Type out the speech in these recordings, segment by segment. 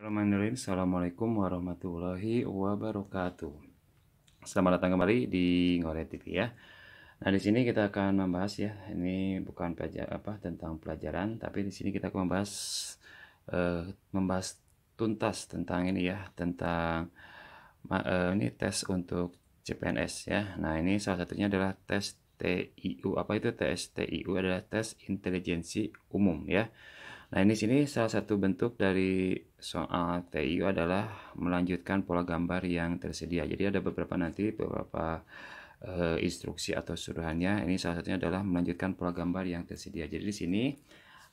Bismillahirrahmanirrahim. Assalamualaikum warahmatullahi wabarakatuh. Selamat datang kembali di Ngore TV ya. Nah, di sini kita akan membahas ya. Ini bukan pelajar apa tentang pelajaran, tapi di sini kita akan membahas uh, membahas tuntas tentang ini ya, tentang uh, ini tes untuk CPNS ya. Nah, ini salah satunya adalah tes TIU. Apa itu tes TIU? Adalah tes intelijensi umum ya. Nah, ini sini salah satu bentuk dari soal TIU adalah melanjutkan pola gambar yang tersedia. Jadi ada beberapa nanti beberapa e, instruksi atau suruhannya. Ini salah satunya adalah melanjutkan pola gambar yang tersedia. Jadi di sini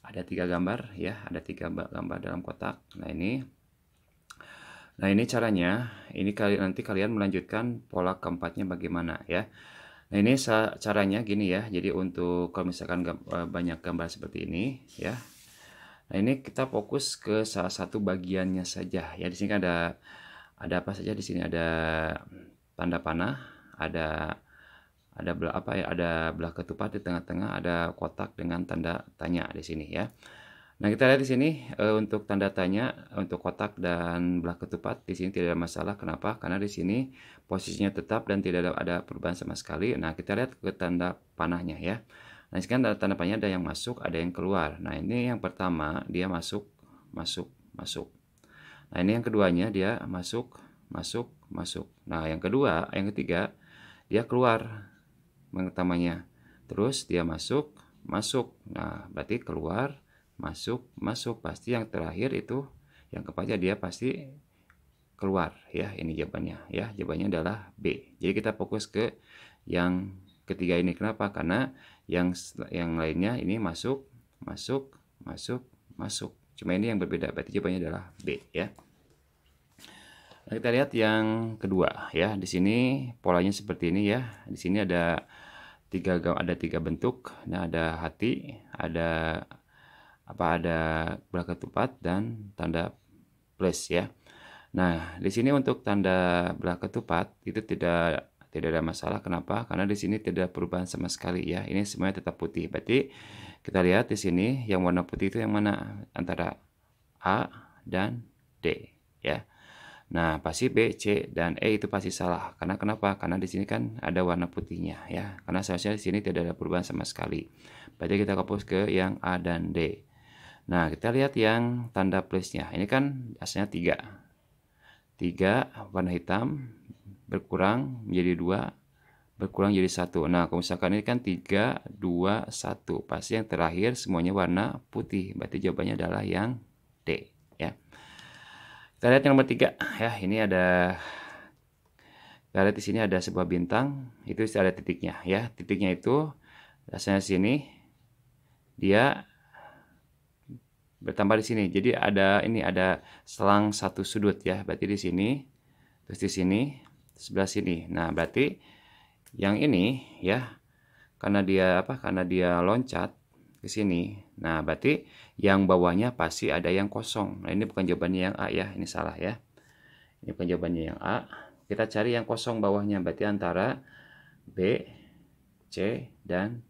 ada tiga gambar ya, ada tiga gambar dalam kotak. Nah, ini Nah, ini caranya. Ini kali nanti kalian melanjutkan pola keempatnya bagaimana ya. Nah, ini caranya gini ya. Jadi untuk kalau misalkan eh, banyak gambar seperti ini ya, Nah, ini kita fokus ke salah satu bagiannya saja. Ya, di sini ada ada apa saja di sini ada tanda panah, ada ada belah apa ya? Ada belah ketupat di tengah-tengah, ada kotak dengan tanda tanya di sini ya. Nah, kita lihat di sini eh, untuk tanda tanya, untuk kotak dan belah ketupat di sini tidak ada masalah. Kenapa? Karena di sini posisinya tetap dan tidak ada perubahan sama sekali. Nah, kita lihat ke tanda panahnya ya. Nah, sekarang tanda tanya ada yang masuk, ada yang keluar. Nah, ini yang pertama dia masuk, masuk, masuk. Nah, ini yang keduanya dia masuk, masuk, masuk. Nah, yang kedua, yang ketiga dia keluar mengetamanya Terus dia masuk, masuk. Nah, berarti keluar, masuk, masuk. Pasti yang terakhir itu yang keempatnya dia pasti keluar ya. Ini jawabannya ya. Jawabannya adalah B. Jadi kita fokus ke yang ketiga ini kenapa karena yang yang lainnya ini masuk masuk masuk masuk cuma ini yang berbeda berarti jawabannya adalah B ya nah, kita lihat yang kedua ya di sini polanya seperti ini ya di sini ada tiga ada tiga bentuk nah ada hati ada apa ada bola ketupat dan tanda plus ya nah di sini untuk tanda belah ketupat itu tidak tidak ada masalah. Kenapa? Karena di sini tidak ada perubahan sama sekali ya. Ini semuanya tetap putih. Berarti kita lihat di sini yang warna putih itu yang mana antara A dan D ya. Nah, pasti B, C, dan E itu pasti salah. Karena kenapa? Karena di sini kan ada warna putihnya ya. Karena seharusnya di sini tidak ada perubahan sama sekali. Berarti kita hapus ke yang A dan D. Nah, kita lihat yang tanda plusnya. Ini kan aslinya tiga tiga warna hitam, berkurang menjadi dua berkurang jadi satu. Nah, kalau misalkan ini kan tiga dua satu Pasti yang terakhir semuanya warna putih. Berarti jawabannya adalah yang D. Ya. Kita lihat yang nomor tiga Ya, ini ada... Kita lihat di sini ada sebuah bintang. Itu ada titiknya. ya Titiknya itu rasanya sini. Dia bertambah di sini. Jadi ada ini ada selang satu sudut ya. Berarti di sini. Terus di sini sebelah sini. Nah, berarti yang ini ya karena dia apa? Karena dia loncat ke sini. Nah, berarti yang bawahnya pasti ada yang kosong. Nah, ini bukan jawabannya yang A ya. Ini salah ya. Ini bukan jawabannya yang A. Kita cari yang kosong bawahnya. Berarti antara B, C, dan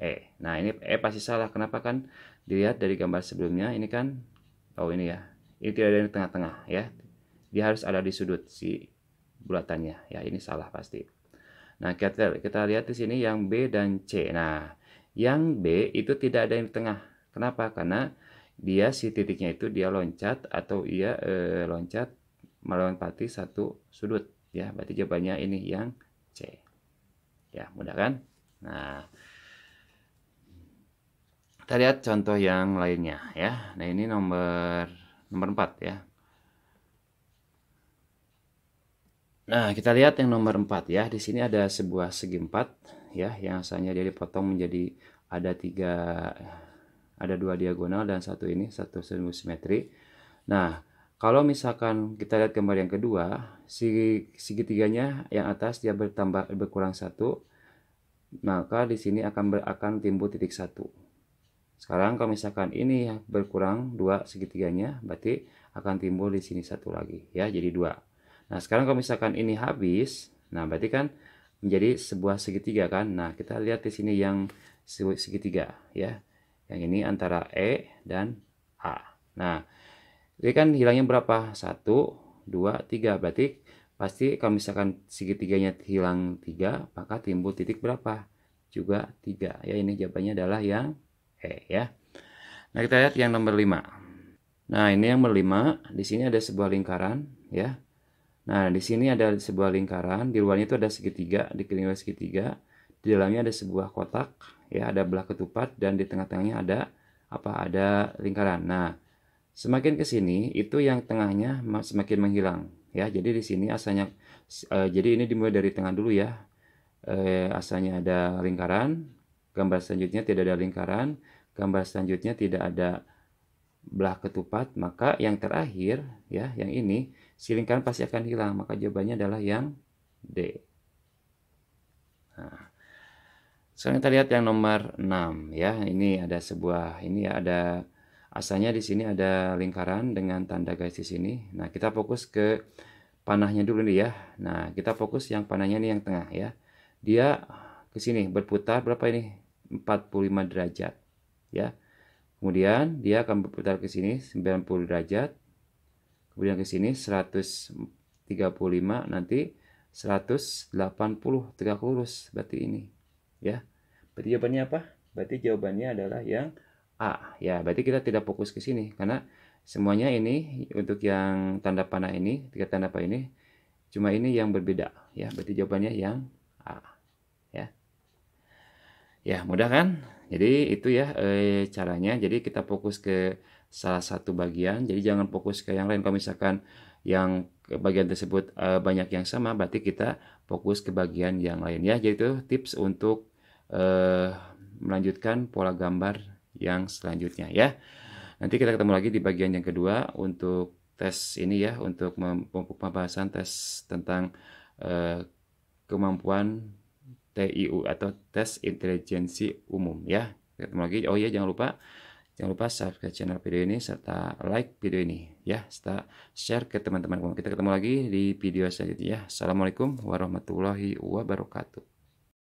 E. Nah, ini E pasti salah. Kenapa kan? Dilihat dari gambar sebelumnya. Ini kan, oh ini ya. Ini tidak ada di tengah-tengah ya. Dia harus ada di sudut. Si bulatannya. Ya, ini salah pasti. Nah, kita, kita lihat di sini yang B dan C. Nah, yang B itu tidak ada yang di tengah. Kenapa? Karena dia si titiknya itu dia loncat atau ia eh, loncat melewati satu sudut. Ya, berarti jawabannya ini yang C. Ya, mudah kan? Nah, kita lihat contoh yang lainnya ya. Nah, ini nomor nomor 4 ya. Nah, kita lihat yang nomor 4 ya. Di sini ada sebuah segi empat ya yang asalnya jadi potong menjadi ada tiga ada dua diagonal dan satu ini satu simetri. Nah, kalau misalkan kita lihat gambar yang kedua, segi segitiganya yang atas dia bertambah berkurang satu, maka di sini akan ber, akan timbul titik satu. Sekarang kalau misalkan ini berkurang dua segitiganya, berarti akan timbul di sini satu lagi ya, jadi dua. Nah, sekarang kalau misalkan ini habis, nah berarti kan menjadi sebuah segitiga kan. Nah, kita lihat di sini yang segitiga ya. Yang ini antara E dan A. Nah, ini kan hilangnya berapa? 1, 2, 3. Berarti pasti kalau misalkan segitiganya hilang 3, maka timbul titik berapa? Juga 3. Ya, ini jawabannya adalah yang E ya. Nah, kita lihat yang nomor 5. Nah, ini yang nomor 5. Di sini ada sebuah lingkaran ya. Nah, di sini ada sebuah lingkaran, di luarnya itu ada segitiga, di oleh segitiga. Di dalamnya ada sebuah kotak, ya, ada belah ketupat dan di tengah-tengahnya ada apa? Ada lingkaran. Nah, semakin ke sini itu yang tengahnya semakin menghilang, ya. Jadi di sini asalnya eh, jadi ini dimulai dari tengah dulu ya. Eh, asalnya ada lingkaran, gambar selanjutnya tidak ada lingkaran, gambar selanjutnya tidak ada belah ketupat, maka yang terakhir ya, yang ini silingkan pasti akan hilang, maka jawabannya adalah yang D. Nah, sekarang kita lihat yang nomor 6 ya. Ini ada sebuah ini ya ada asalnya di sini ada lingkaran dengan tanda garis di sini. Nah, kita fokus ke panahnya dulu nih ya. Nah, kita fokus yang panahnya nih yang tengah ya. Dia ke sini berputar berapa ini? 45 derajat ya. Kemudian dia akan berputar ke sini 90 derajat. Kemudian ke sini 135 nanti 180 tegak lurus berarti ini. Ya. Berarti jawabannya apa? Berarti jawabannya adalah yang A. Ya, berarti kita tidak fokus ke sini karena semuanya ini untuk yang tanda panah ini, tiga tanda panah ini cuma ini yang berbeda ya. Berarti jawabannya yang A. Ya, mudah kan? Jadi itu ya eh, caranya. Jadi kita fokus ke salah satu bagian. Jadi jangan fokus ke yang lain. Kalau misalkan yang ke bagian tersebut eh, banyak yang sama, berarti kita fokus ke bagian yang lain ya. Jadi itu tips untuk eh, melanjutkan pola gambar yang selanjutnya ya. Nanti kita ketemu lagi di bagian yang kedua untuk tes ini ya untuk pembahasan tes tentang eh, kemampuan TIU atau Tes Intelijensi Umum ya. Ketemu lagi. Oh iya jangan lupa jangan lupa subscribe channel video ini serta like video ini ya serta share ke teman-teman kita ketemu lagi di video selanjutnya ya. Assalamualaikum warahmatullahi wabarakatuh